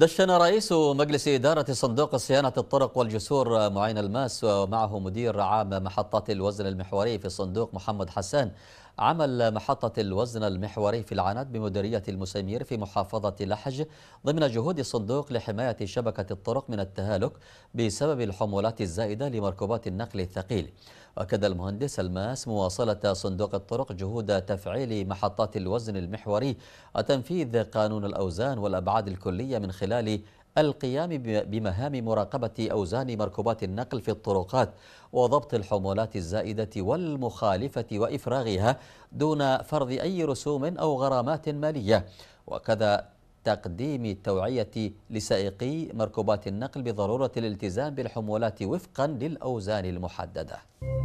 دشن رئيس مجلس إدارة صندوق صيانة الطرق والجسور معين الماس ومعه مدير عام محطة الوزن المحوري في الصندوق محمد حسان عمل محطة الوزن المحوري في العنت بمديرية المسامير في محافظة لحج ضمن جهود الصندوق لحماية شبكة الطرق من التهالك بسبب الحمولات الزائدة لمركوبات النقل الثقيل أكد المهندس الماس مواصلة صندوق الطرق جهود تفعيل محطات الوزن المحوري وتنفيذ قانون الأوزان والأبعاد الكلية من خلال القيام بمهام مراقبة أوزان مركبات النقل في الطرقات وضبط الحمولات الزائدة والمخالفة وإفراغها دون فرض أي رسوم أو غرامات مالية وكذا تقديم التوعية لسائقي مركبات النقل بضرورة الالتزام بالحمولات وفقا للأوزان المحددة